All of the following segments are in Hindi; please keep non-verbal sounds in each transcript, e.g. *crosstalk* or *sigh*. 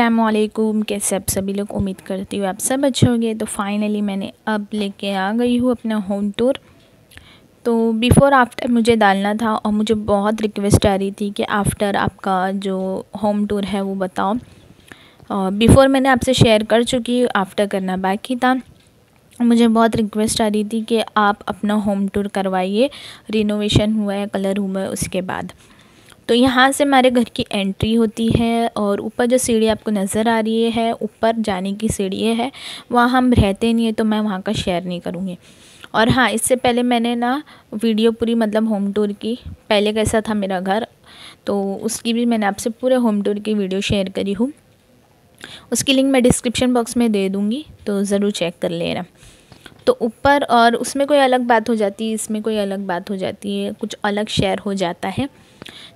असलम कैसे आप सभी लोग उम्मीद करती हूँ आप सब अच्छे होंगे तो फाइनली मैंने अब लेके आ गई हूँ अपना होम टूर तो बिफ़ोर आफ्टर मुझे डालना था और मुझे बहुत रिक्वेस्ट आ रही थी कि आफ्टर आपका जो होम टूर है वो बताओ और बिफ़ोर मैंने आपसे शेयर कर चुकी आफ्टर करना बाकी था मुझे बहुत रिक्वेस्ट आ रही थी कि आप अपना होम टूर करवाइए रिनोवेशन हुआ है कलर हुआ है उसके बाद तो यहाँ से हमारे घर की एंट्री होती है और ऊपर जो सीढ़ी आपको नज़र आ रही है ऊपर जाने की सीढ़ी है वहाँ हम रहते नहीं हैं तो मैं वहाँ का शेयर नहीं करूँगी और हाँ इससे पहले मैंने ना वीडियो पूरी मतलब होम टूर की पहले कैसा था मेरा घर तो उसकी भी मैंने आपसे पूरे होम टूर की वीडियो शेयर करी हूँ उसकी लिंक मैं डिस्क्रिप्शन बॉक्स में दे दूँगी तो ज़रूर चेक कर लेना तो ऊपर और उसमें कोई अलग बात हो जाती है इसमें कोई अलग बात हो जाती है कुछ अलग शेयर हो जाता है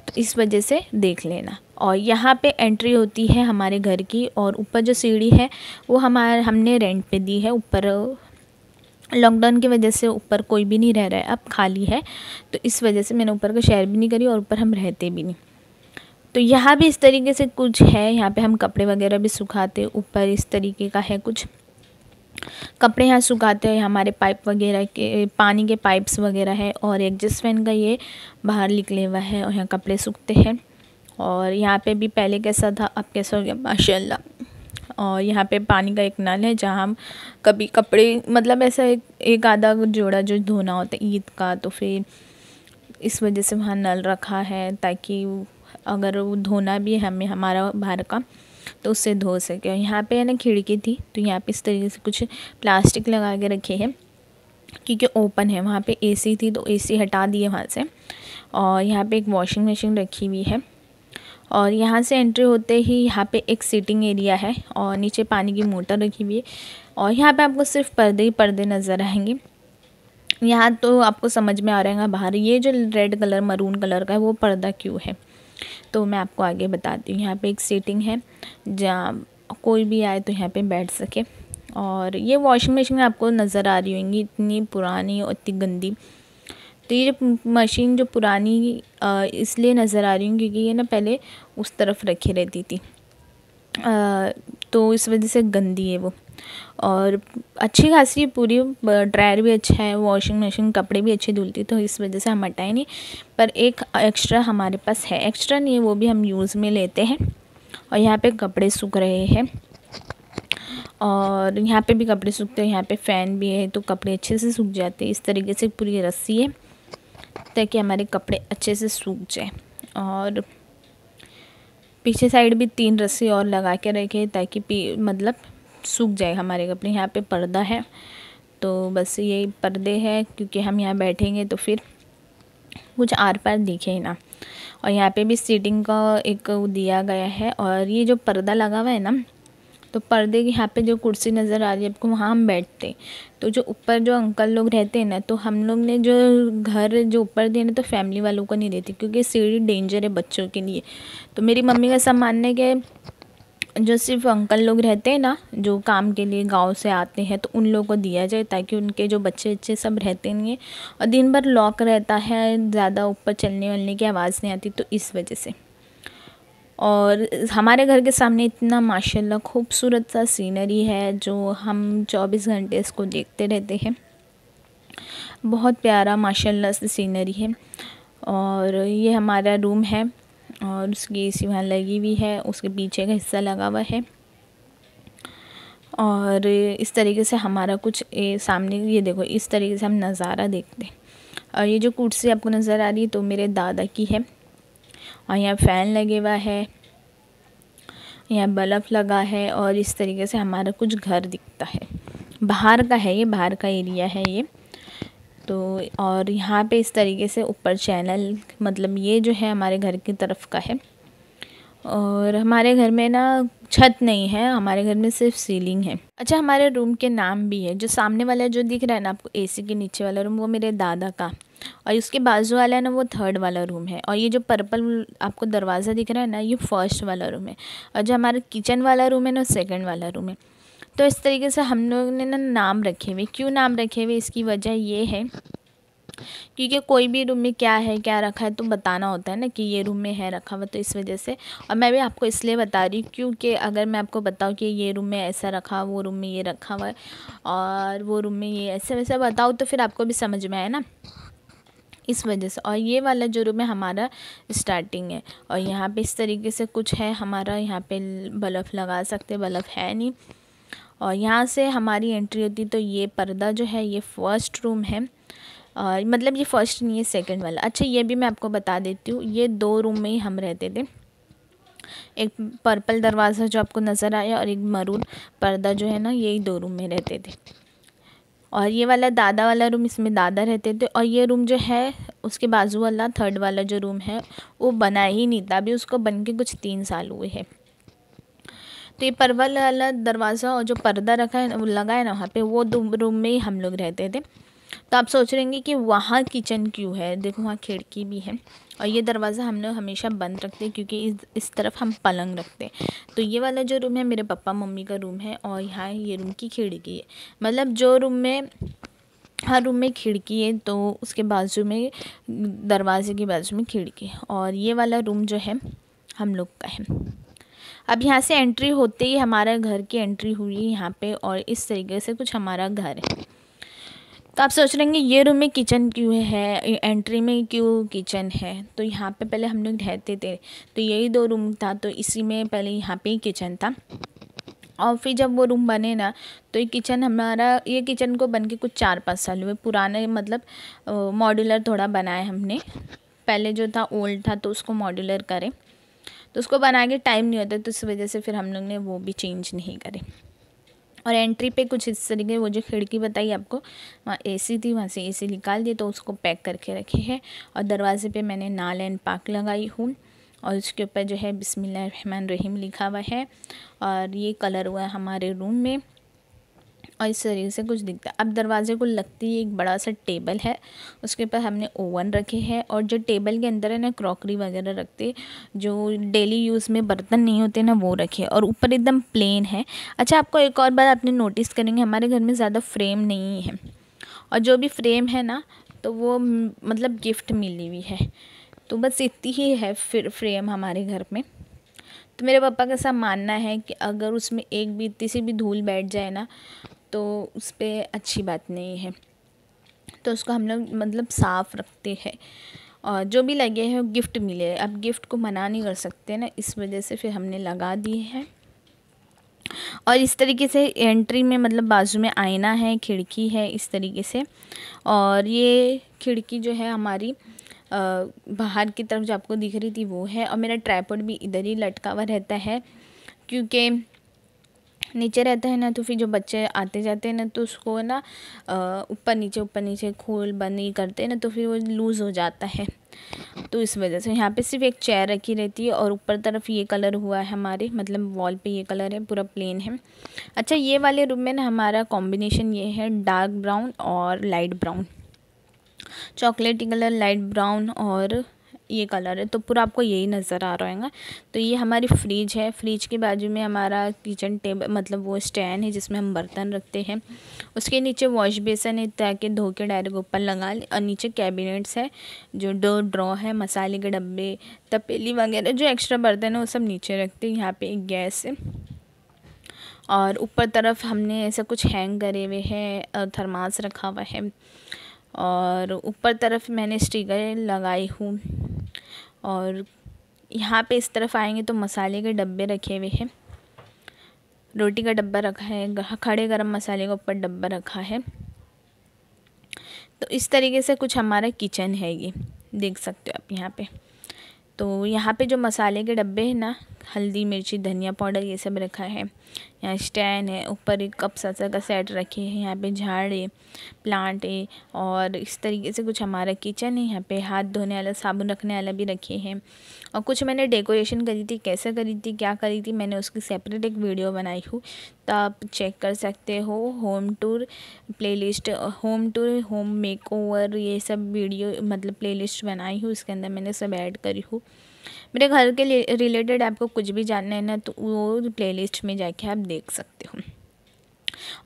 तो इस वजह से देख लेना और यहाँ पे एंट्री होती है हमारे घर की और ऊपर जो सीढ़ी है वो हमारे हमने रेंट पे दी है ऊपर लॉकडाउन की वजह से ऊपर कोई भी नहीं रह रहा है अब खाली है तो इस वजह से मैंने ऊपर का शेयर भी नहीं करी और ऊपर हम रहते भी नहीं तो यहाँ भी इस तरीके से कुछ है यहाँ पे हम कपड़े वगैरह भी सुखाते ऊपर इस तरीके का है कुछ कपड़े यहाँ सुखाते हैं हमारे पाइप वगैरह के पानी के पाइप्स वगैरह है और एग्जस्ट फैन का ये बाहर निकले हुआ है और यहाँ कपड़े सूखते हैं और यहाँ पे भी पहले कैसा था अब कैसा हो गया माशाल्लाह और यहाँ पे पानी का एक नल है जहाँ हम कभी कपड़े मतलब ऐसा एक एक आधा जोड़ा जो धोना होता है ईद का तो फिर इस वजह से वहाँ नल रखा है ताकि अगर वो धोना भी हमें हमारा बाहर का तो उससे धो सके यहाँ पे है ना खिड़की थी तो यहाँ पे इस तरीके से कुछ प्लास्टिक लगा के रखे हैं क्योंकि ओपन है वहाँ पे एसी थी तो एसी हटा दी है वहाँ से और यहाँ पे एक वॉशिंग मशीन रखी हुई है और यहाँ से एंट्री होते ही यहाँ पे एक सीटिंग एरिया है और नीचे पानी की मोटर रखी हुई है और यहाँ पे आपको सिर्फ पर्दे ही पर्दे नज़र आएंगे यहाँ तो आपको समझ में आ रहेगा बाहर ये जो रेड कलर मरून कलर का है वो पर्दा क्यों है तो मैं आपको आगे बताती हूँ यहाँ पे एक सीटिंग है जहाँ कोई भी आए तो यहाँ पे बैठ सके और ये वॉशिंग मशीन आपको नज़र आ रही होंगी इतनी पुरानी और इतनी गंदी तो ये मशीन जो पुरानी इसलिए नज़र आ रही हूँ क्योंकि ये ना पहले उस तरफ रखी रहती थी आ, तो इस वजह से गंदी है वो और अच्छी खासी पूरी ड्रायर भी अच्छा है वॉशिंग मशीन कपड़े भी अच्छे धुलती तो इस वजह से हम हटाए नहीं पर एक एक्स्ट्रा हमारे पास है एक्स्ट्रा नहीं वो भी हम यूज़ में लेते हैं और यहाँ पे कपड़े सूख रहे हैं और यहाँ पे भी कपड़े सूखते हैं यहाँ पे फ़ैन भी है तो कपड़े अच्छे से सूख जाते हैं इस तरीके से पूरी रस्सी है ताकि हमारे कपड़े अच्छे से सूख जाए और पीछे साइड भी तीन रस्सी और लगा के रखे ताकि मतलब सूख जाए हमारे कपड़े यहाँ पे पर्दा है तो बस ये पर्दे है क्योंकि हम यहाँ बैठेंगे तो फिर कुछ आर पार दिखे ही ना और यहाँ पे भी सीटिंग का एक दिया गया है और ये जो पर्दा लगा हुआ है ना तो पर्दे के यहाँ पे जो कुर्सी नज़र आ रही है आपको वहाँ हम बैठते तो जो ऊपर जो अंकल लोग रहते हैं ना तो हम लोग ने जो घर जो ऊपर दिए ना तो फैमिली वालों को नहीं देती क्योंकि सीढ़ी डेंजर है बच्चों के लिए तो मेरी मम्मी का मानना है कि जो सिर्फ अंकल लोग रहते हैं ना जो काम के लिए गांव से आते हैं तो उन लोगों को दिया जाए ताकि उनके जो बच्चे अच्छे सब रहते नहीं हैं और दिन भर लॉक रहता है ज़्यादा ऊपर चलने वलने की आवाज़ नहीं आती तो इस वजह से और हमारे घर के सामने इतना माशाल्लाह खूबसूरत सा सीनरी है जो हम चौबीस घंटे इसको देखते रहते हैं बहुत प्यारा माशाल्लाह सीनरी है और ये हमारा रूम है और उसकी सिवान लगी हुई है उसके पीछे का हिस्सा लगा हुआ है और इस तरीके से हमारा कुछ ए, सामने ये देखो इस तरीके से हम नज़ारा देखते हैं और ये जो कुर्सी आपको नज़र आ रही है तो मेरे दादा की है और यहाँ फ़ैन लगे हुआ है यहाँ बल्ब लगा है और इस तरीके से हमारा कुछ घर दिखता है बाहर का है ये बाहर का एरिया है ये तो और यहाँ पे इस तरीके से ऊपर चैनल मतलब ये जो है हमारे घर की तरफ का है और हमारे घर में ना छत नहीं है हमारे घर में सिर्फ सीलिंग है अच्छा हमारे रूम के नाम भी है जो सामने वाला जो दिख रहा है ना आपको एसी के नीचे वाला रूम वो मेरे दादा का और उसके बाजू वाला है ना वो थर्ड वाला रूम है और ये जो पर्पल आपको दरवाज़ा दिख रहा है ना ये फर्स्ट वाला रूम है और जो हमारा किचन वाला रूम है ना सेकेंड वाला रूम है तो इस तरीके से हम लोग ने ना नाम रखे हुए क्यों नाम रखे हुए इसकी वजह ये है क्योंकि कोई भी रूम में क्या है क्या रखा है तो बताना होता है ना कि ये रूम में है रखा हुआ तो इस वजह से और मैं भी आपको इसलिए बता रही हूँ क्योंकि अगर मैं आपको बताऊँ कि ये रूम में ऐसा रखा वो रूम में ये रखा हुआ और वो रूम में ये ऐसे वैसे बताऊँ तो फिर आपको भी समझ में आए ना इस वजह से और ये वाला जो रूम है हमारा स्टार्टिंग है और यहाँ पे इस तरीके से कुछ है हमारा यहाँ पे बल्ब लगा सकते बल्ब है नहीं और यहाँ से हमारी एंट्री होती तो ये पर्दा जो है ये फ़र्स्ट रूम है और मतलब ये फ़र्स्ट नहीं है सेकंड वाला अच्छा ये भी मैं आपको बता देती हूँ ये दो रूम में ही हम रहते थे एक पर्पल दरवाज़ा जो आपको नज़र आया और एक मरून पर्दा जो है ना यही दो रूम में रहते थे और ये वाला दादा वाला रूम इसमें दादा रहते थे और ये रूम जो है उसके बाजू वाला थर्ड वाला जो रूम है वो बना ही नहीं था अभी उसको बन के कुछ तीन साल हुए हैं तो ये परवल वाला दरवाज़ा और जो पर्दा रखा है लगा है ना वहाँ पे वो दो रूम में ही हम लोग रहते थे तो आप सोच रहे हैं कि वहाँ किचन क्यों है देखो वहाँ खिड़की भी है और ये दरवाज़ा हम लोग हमेशा बंद रखते हैं क्योंकि इस इस तरफ हम पलंग रखते हैं तो ये वाला जो रूम है मेरे पापा मम्मी का रूम है और यहाँ ये रूम की खिड़की है मतलब जो रूम में हर रूम में खिड़की है तो उसके बाजू में दरवाजे के बाजू में खिड़की है और ये वाला रूम जो है हम लोग का है अब यहाँ से एंट्री होते ही हमारा घर की एंट्री हुई यहाँ पे और इस तरीके से कुछ हमारा घर है तो आप सोच रहे कि ये रूम में किचन क्यों है एंट्री में क्यों किचन है तो यहाँ पे पहले हम लोग रहते थे तो यही दो रूम था तो इसी में पहले यहाँ पे किचन था और फिर जब वो रूम बने ना तो ये किचन हमारा ये किचन को बन के कुछ चार पाँच साल हुए पुराने मतलब मॉड्यूलर थोड़ा बनाया हमने पहले जो था ओल्ड था तो उसको मॉड्यूलर करें तो उसको बना के टाइम नहीं होता तो इस वजह से फिर हम लोग ने वो भी चेंज नहीं करे और एंट्री पे कुछ इस तरीके वो जो खिड़की बताई आपको वहाँ सी थी वहाँ से सी निकाल दिए तो उसको पैक करके रखी है और दरवाज़े पर मैंने नाल एंड पाक लगाई हूँ और उसके ऊपर जो है बिसमिल्ल रहीम लिखा हुआ है और ये कलर हुआ है हमारे रूम में और इस तरीके से कुछ दिखता है अब दरवाजे को लगती एक बड़ा सा टेबल है उसके ऊपर हमने ओवन रखे हैं और जो टेबल के अंदर है ना क्रॉकरी वगैरह रखते जो डेली यूज़ में बर्तन नहीं होते ना वो रखे और ऊपर एकदम प्लेन है अच्छा आपको एक और बात आपने नोटिस करेंगे हमारे घर में ज़्यादा फ्रेम नहीं है और जो भी फ्रेम है ना तो वो मतलब गिफ्ट मिली हुई है तो बस इतनी ही है फिर फ्रेम हमारे घर में तो मेरे पापा का ऐसा मानना है कि अगर उसमें एक भी इतनी सी भी धूल बैठ जाए ना तो उस पर अच्छी बात नहीं है तो उसको हम लोग मतलब साफ़ रखते हैं और जो भी लगे हैं गिफ्ट मिले अब गिफ्ट को मना नहीं कर सकते ना इस वजह से फिर हमने लगा दिए हैं और इस तरीके से एंट्री में मतलब बाजू में आईना है खिड़की है इस तरीके से और ये खिड़की जो है हमारी बाहर की तरफ जो आपको दिख रही थी वो है और मेरा ट्राईपोड भी इधर ही लटका हुआ रहता है क्योंकि नीचे रहता है ना तो फिर जो बच्चे आते जाते हैं ना तो उसको ना ऊपर नीचे ऊपर नीचे खोल बंद ही करते हैं ना तो फिर वो लूज़ हो जाता है तो इस वजह से यहाँ पे सिर्फ एक चेयर रखी रहती है और ऊपर तरफ ये कलर हुआ है हमारे मतलब वॉल पे ये कलर है पूरा प्लेन है अच्छा ये वाले रूम में ना हमारा कॉम्बिनेशन ये है डार्क ब्राउन और लाइट ब्राउन चॉकलेटी कलर लाइट ब्राउन और ये कलर है तो पूरा आपको यही नज़र आ रहा है तो ये हमारी फ्रिज है फ्रिज के बाजू में हमारा किचन टेबल मतलब वो स्टैंड है जिसमें हम बर्तन रखते हैं उसके नीचे वॉश बेसन है ताकि धो के डायरेक्ट ऊपर लगा ले और नीचे कैबिनेट्स है जो डो ड्रॉ है मसाले के डब्बे तपेली वगैरह जो एक्स्ट्रा बर्तन है वो सब नीचे रखते हैं यहाँ पर एक गैस है और ऊपर तरफ हमने ऐसा कुछ हैंग करे हुए है थरमास रखा हुआ है और ऊपर तरफ मैंने स्टिकर लगाई हूँ और यहाँ पे इस तरफ आएंगे तो मसाले के डब्बे रखे हुए हैं रोटी का डब्बा रखा है खड़े गरम मसाले के ऊपर डब्बा रखा है तो इस तरीके से कुछ हमारा किचन है ये देख सकते हो आप यहाँ पे तो यहाँ पे जो मसाले के डब्बे हैं ना हल्दी मिर्ची धनिया पाउडर ये सब रखा है यहाँ स्टैंड है ऊपर एक कप सचा का सेट रखे हैं यहाँ पे झाड़ है प्लांट है और इस तरीके से कुछ हमारा किचन है यहाँ पे हाथ धोने वाला साबुन रखने वाला भी रखे हैं और कुछ मैंने डेकोरेशन करी थी कैसे करी थी क्या करी थी मैंने उसकी सेपरेट एक वीडियो बनाई हूँ तो आप चेक कर सकते हो home tour playlist home tour home makeover ये सब वीडियो मतलब प्लेलिस्ट बनाई हूँ उसके अंदर मैंने सब ऐड करी हूँ मेरे घर के रिलेटेड आपको कुछ भी जानना है ना तो वो प्लेलिस्ट में जाके आप देख सकते हो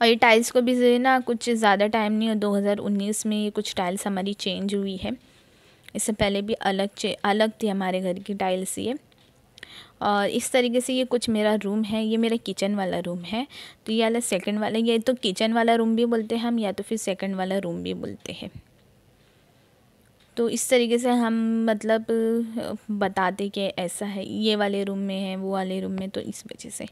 और ये टाइल्स को भी ना कुछ ज़्यादा टाइम नहीं है 2019 में ये कुछ टाइल्स हमारी चेंज हुई है इससे पहले भी अलग अलग थी हमारे घर की टाइल्स ये और इस तरीके से ये कुछ मेरा रूम है ये मेरा किचन वाला रूम है तो ये वाला सेकंड वाला ये तो किचन वाला रूम भी बोलते हैं हम या तो फिर सेकंड वाला रूम भी बोलते हैं तो इस तरीके से हम मतलब बताते कि ऐसा है ये वाले रूम में है वो वाले रूम में तो इस वजह से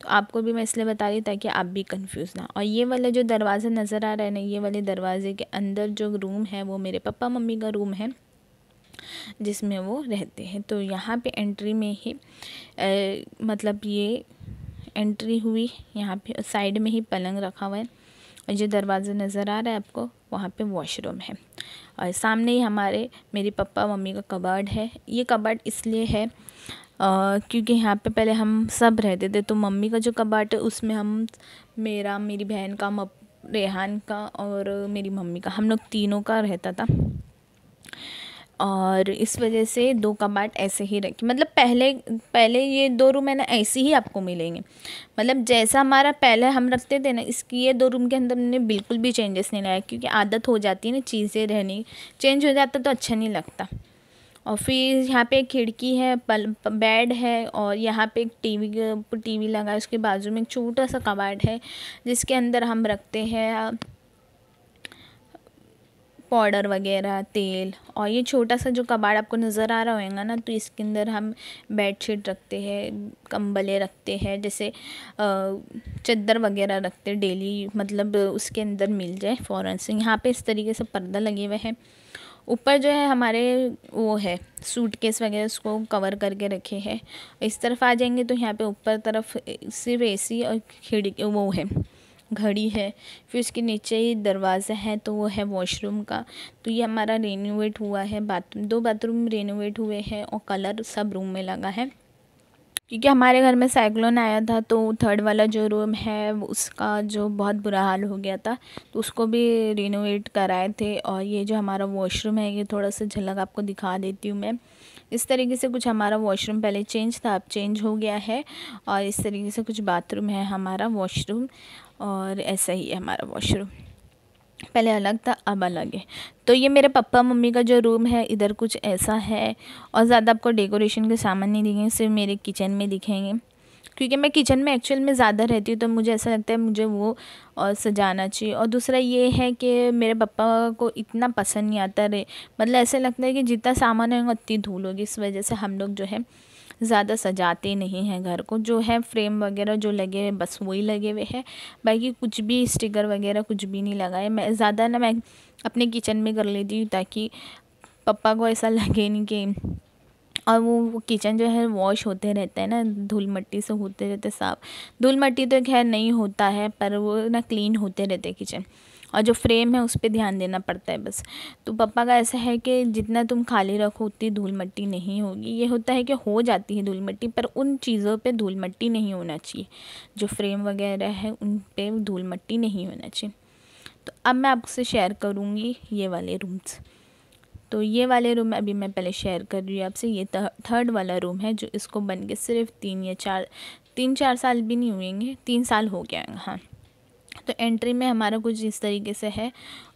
तो आपको भी मैं इसलिए बता रही ताकि आप भी कंफ्यूज ना और ये वाला जो दरवाज़ा नज़र आ रहा है ना ये वाले दरवाज़े के अंदर जो रूम है वो मेरे पापा मम्मी का रूम है जिसमें वो रहते हैं तो यहाँ पर एंट्री में ही ए, मतलब ये एंट्री हुई यहाँ पे साइड में ही पलंग रखा हुआ है और जो दरवाज़ा नज़र आ रहा है आपको वहाँ पे वॉशरूम है और सामने ही हमारे मेरी पापा मम्मी का कबाड़ है ये कबाड़ इसलिए है क्योंकि यहाँ पे पहले हम सब रहते थे तो मम्मी का जो कबाट है उसमें हम मेरा मेरी बहन का मप, रेहान का और मेरी मम्मी का हम लोग तीनों का रहता था और इस वजह से दो कबाट ऐसे ही रखे मतलब पहले पहले ये दो रूम है ना ऐसे ही आपको मिलेंगे मतलब जैसा हमारा पहले हम रखते थे ना इसकी ये दो रूम के अंदर हमने बिल्कुल भी चेंजेस नहीं लाया क्योंकि आदत हो जाती है ना चीज़ें रहनी चेंज हो जाता तो अच्छा नहीं लगता और फिर यहाँ पे खिड़की है पल, बेड है और यहाँ पे एक टीवी टीवी लगा है उसके बाजू में एक छोटा सा कबाड़ है जिसके अंदर हम रखते हैं पाउडर वगैरह तेल और ये छोटा सा जो कबाड़ आपको नज़र आ रहा होगा ना तो इसके अंदर हम बेडशीट रखते हैं कंबले रखते हैं जैसे चद्दर वगैरह रखते हैं डेली मतलब उसके अंदर मिल जाए फ़ौरन से यहाँ पे इस तरीके से पर्दा लगे हुए हैं ऊपर जो है हमारे वो है सूटकेस वगैरह उसको कवर करके रखे हैं इस तरफ आ जाएंगे तो यहाँ पे ऊपर तरफ सिर्फ ए और खिड़की वो है घड़ी है फिर उसके नीचे ही दरवाज़ा है तो वो है वॉशरूम का तो ये हमारा रेनोवेट हुआ है बाथरूम दो बाथरूम रेनोवेट हुए हैं और कलर सब रूम में लगा है क्योंकि हमारे घर में साइक्लोन आया था तो थर्ड वाला जो रूम है उसका जो बहुत बुरा हाल हो गया था तो उसको भी रिनोवेट कराए थे और ये जो हमारा वॉशरूम है ये थोड़ा सा झलक आपको दिखा देती हूँ मैं इस तरीके से कुछ हमारा वॉशरूम पहले चेंज था अब चेंज हो गया है और इस तरीके से कुछ बाथरूम है हमारा वॉशरूम और ऐसा ही है हमारा वॉशरूम पहले अलग था अब अलग है तो ये मेरे पापा मम्मी का जो रूम है इधर कुछ ऐसा है और ज़्यादा आपको डेकोरेशन के सामान नहीं दिखेंगे सिर्फ मेरे किचन में दिखेंगे क्योंकि मैं किचन में एक्चुअल में ज़्यादा रहती हूँ तो मुझे ऐसा लगता है मुझे वो और सजाना चाहिए और दूसरा ये है कि मेरे पापा को इतना पसंद नहीं आता रे मतलब ऐसा लगता है कि जितना सामान होगा उतनी धूल होगी इस वजह से हम लोग जो है ज़्यादा सजाते नहीं हैं घर को जो है फ्रेम वगैरह जो लगे हुए बस वही लगे हुए हैं बाकी कुछ भी स्टिकर वगैरह कुछ भी नहीं लगाए मैं ज़्यादा ना मैं अपने किचन में कर लेती हूँ ताकि पप्पा को ऐसा *laughs* लगे नहीं कि और वो, वो किचन जो है वॉश होते रहते हैं ना धूल मट्टी से होते रहते साफ धूल मट्टी तो खैर नहीं होता है पर वो ना क्लीन होते रहते किचन और जो फ्रेम है उस पर ध्यान देना पड़ता है बस तो पापा का ऐसा है कि जितना तुम खाली रखो उतनी धूल मट्टी नहीं होगी ये होता है कि हो जाती है धूल मट्टी पर उन चीज़ों पर धूल मट्टी नहीं होना चाहिए जो फ्रेम वगैरह है उन पर धूल मट्टी नहीं होना चाहिए तो अब मैं आपसे शेयर करूँगी ये वाले रूम्स तो ये वाले रूम अभी मैं पहले शेयर कर रही हूँ आपसे ये थर्ड वाला रूम है जो इसको बन के सिर्फ तीन या चार तीन चार साल भी नहीं हुएंगे तीन साल हो गया हाँ तो एंट्री में हमारा कुछ इस तरीके से है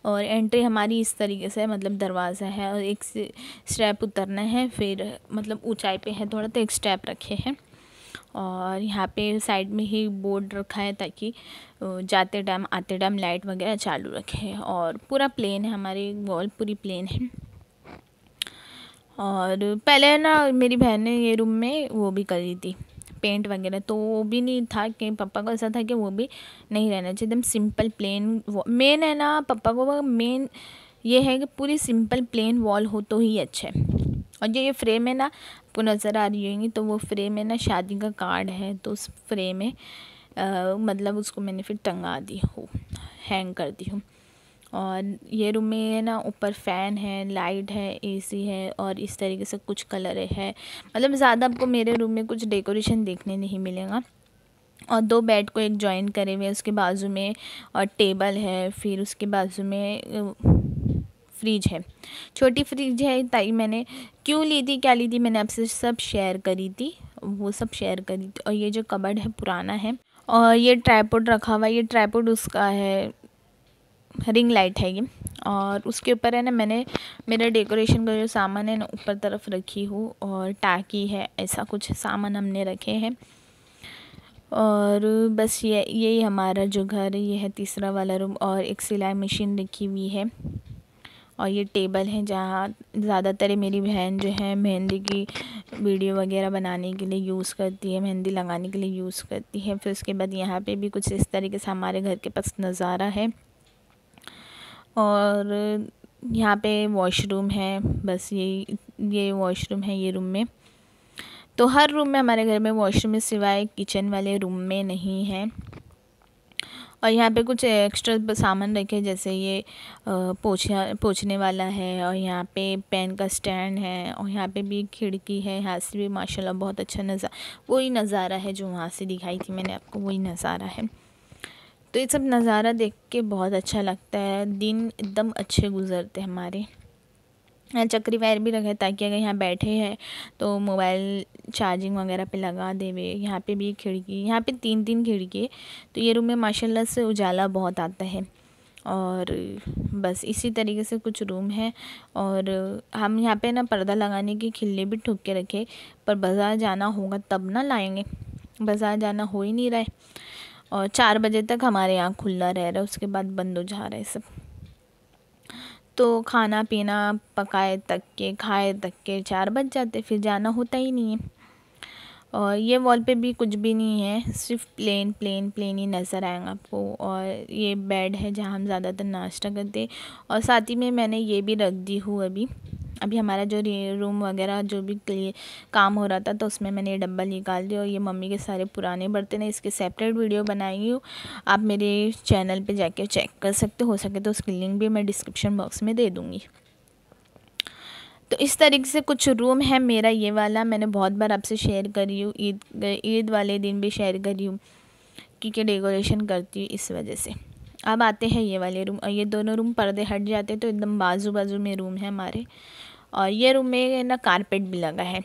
और एंट्री हमारी इस तरीके से है मतलब दरवाज़ा है और एक स्टेप उतरना है फिर मतलब ऊंचाई पे है थोड़ा तो एक स्टेप रखे हैं और यहाँ पे साइड में ही बोर्ड रखा है ताकि जाते टाइम आते टाइम लाइट वगैरह चालू रखे और पूरा प्लेन है हमारी वॉल पूरी प्लेन है और पहले ना मेरी बहन ने ये रूम में वो भी करी थी पेंट वगैरह तो वो भी नहीं था कि पापा को ऐसा था कि वो भी नहीं रहना चाहिए एकदम सिंपल प्लेन मेन है ना पापा को मेन ये है कि पूरी सिंपल प्लेन वॉल हो तो ही अच्छा है और जो ये फ्रेम है ना आपको नज़र आ रही होगी तो वो फ्रेम है ना शादी का कार्ड है तो उस फ्रेम में मतलब उसको मैंने फिर टंगा दी हूँ हैंग कर दी हूँ और ये रूम में ना ऊपर फ़ैन है लाइट है एसी है और इस तरीके से कुछ कलर है मतलब ज़्यादा आपको मेरे रूम में कुछ डेकोरेशन देखने नहीं मिलेगा और दो बेड को एक जॉइन करे हुए उसके बाजू में और टेबल है फिर उसके बाजू में फ्रिज है छोटी फ्रिज है ताई मैंने क्यों ली थी क्या ली थी मैंने आपसे सब शेयर करी थी वो सब शेयर करी थी और ये जो कबड़ है पुराना है और ये ट्राईपोड रखा हुआ है ये ट्राईपोड उसका है रिंग लाइट है ये और उसके ऊपर है ना मैंने मेरा डेकोरेशन का जो सामान है ना ऊपर तरफ रखी हूँ और टाकी है ऐसा कुछ सामान हमने रखे हैं और बस ये यही हमारा जो घर है ये है तीसरा वाला रूम और एक सिलाई मशीन रखी हुई है और ये टेबल है जहाँ ज़्यादातर मेरी बहन जो है मेहंदी की वीडियो वगैरह बनाने के लिए यूज़ करती है मेहंदी लगाने के लिए यूज़ करती है फिर उसके बाद यहाँ पे भी कुछ इस तरीके से हमारे घर के पास नज़ारा है और यहाँ पे वॉशरूम है बस यही ये वॉशरूम है ये रूम में तो हर रूम में हमारे घर में वॉशरूम है सिवाय किचन वाले रूम में नहीं है और यहाँ पे कुछ एक्स्ट्रा सामान रखे जैसे ये पोछा पोछने वाला है और यहाँ पे पेन का स्टैंड है और यहाँ पे भी खिड़की है यहाँ से भी माशाल्लाह बहुत अच्छा नज़ारा वही नज़ारा है जो वहाँ से दिखाई थी मैंने आपको वही नज़ारा है तो ये सब नज़ारा देख के बहुत अच्छा लगता है दिन एकदम अच्छे गुजरते हमारे यहाँ चक्री वायर भी रखे ताकि अगर यहाँ बैठे हैं तो मोबाइल चार्जिंग वगैरह पे लगा देवे यहाँ पे भी खिड़की यहाँ पे तीन तीन खिड़की तो ये रूम में माशाल्लाह से उजाला बहुत आता है और बस इसी तरीके से कुछ रूम है और हम यहाँ पे ना पर्दा लगाने के खिले भी ठुक के रखे पर बाज़ार जाना होगा तब ना लाएँगे बाज़ार जाना हो ही नहीं रहा है और चार बजे तक हमारे यहाँ खुला रह रहा है उसके बाद बंद हो जा रहा है सब तो खाना पीना पकाए तक के खाए तक के चार बज जाते फिर जाना होता ही नहीं है और ये वॉल पे भी कुछ भी नहीं है सिर्फ प्लेन प्लेन प्लेन ही नज़र आएगा आपको और ये बेड है जहाँ हम ज़्यादातर नाश्ता करते और साथ ही में मैंने ये भी रख दी हूँ अभी अभी हमारा जो रूम वगैरह जो भी काम हो रहा था तो उसमें मैंने ये डब्बा निकाल दिया और ये मम्मी के सारे पुराने बर्तन हैं इसके सेपरेट वीडियो बनाई हूँ आप मेरे चैनल पे जाके चेक कर सकते हो सके तो उसकी लिंक भी मैं डिस्क्रिप्शन बॉक्स में दे दूँगी तो इस तरीके से कुछ रूम है मेरा ये वाला मैंने बहुत बार आपसे शेयर करी हूँ ईद ईद वाले दिन भी शेयर करी हूँ क्योंकि डेकोरेशन करती हूँ इस वजह से अब आते हैं ये वाले रूम और ये दोनों रूम पर्दे हट जाते हैं तो एकदम बाजू बाजू में रूम है हमारे और ये रूम में ना कारपेट भी लगा है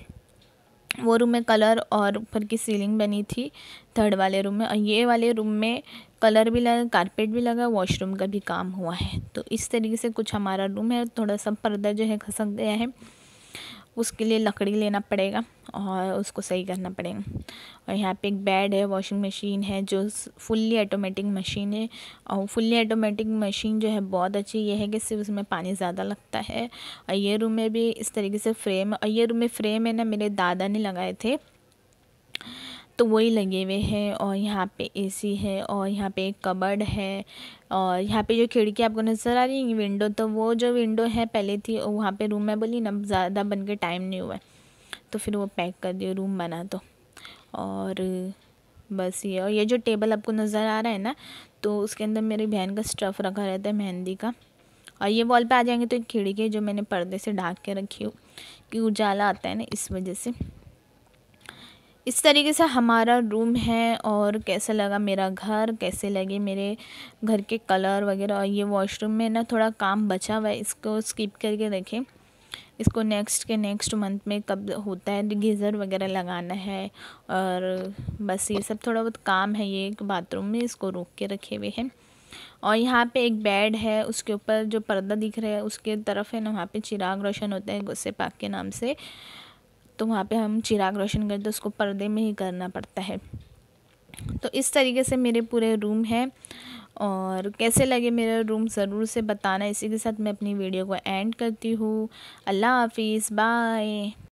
वो रूम में कलर और ऊपर की सीलिंग बनी थी थर्ड वाले रूम में और ये वाले रूम में कलर भी लगा कारपेट भी लगा वॉशरूम का भी काम हुआ है तो इस तरीके से कुछ हमारा रूम है थोड़ा सा पर्दा जो है खसक गया है उसके लिए लकड़ी लेना पड़ेगा और उसको सही करना पड़ेगा और यहाँ पे एक बेड है वॉशिंग मशीन है जो फुल्ली ऑटोमेटिक मशीन है और फुल्ली ऑटोमेटिक मशीन जो है बहुत अच्छी ये है कि सिर्फ उसमें पानी ज़्यादा लगता है और ये रूम में भी इस तरीके से फ्रेम और ये रूम में फ्रेम है ना मेरे दादा ने लगाए थे तो वही लगे हुए हैं और यहाँ पे ए_सी है और यहाँ पे एक कबर्ड है और यहाँ पे जो खिड़की आपको नजर आ रही है विंडो तो वो जो विंडो है पहले थी और वहाँ पे रूम मैं बोली ना ज़्यादा बन के टाइम नहीं हुआ है तो फिर वो पैक कर दिया रूम बना दो और बस ये और ये जो टेबल आपको नज़र आ रहा है ना तो उसके अंदर मेरी बहन का स्टफ़ रखा रहता है मेहंदी का और ये वॉल पे आ जाएंगे तो एक खिड़की जो मैंने पर्दे से ढाक के रखी हो कि उजाला आता है ना इस वजह से इस तरीके से हमारा रूम है और कैसा लगा मेरा घर कैसे लगे मेरे घर के कलर वगैरह और ये वॉशरूम में ना थोड़ा काम बचा हुआ है इसको स्किप करके रखें इसको नेक्स्ट के नेक्स्ट मंथ में कब होता है गीज़र वगैरह लगाना है और बस ये सब थोड़ा बहुत काम है ये बाथरूम में इसको रोक के रखे हुए हैं और यहाँ पे एक बेड है उसके ऊपर जो पर्दा दिख रहा है उसके तरफ है ना वहाँ पे चिराग रोशन होता है गुस्से पाक के नाम से तो वहाँ पे हम चिराग रोशन करते तो उसको पर्दे में ही करना पड़ता है तो इस तरीके से मेरे पूरे रूम है और कैसे लगे मेरा रूम ज़रूर से बताना इसी के साथ मैं अपनी वीडियो को एंड करती हूँ अल्लाह हाफिज़ बाय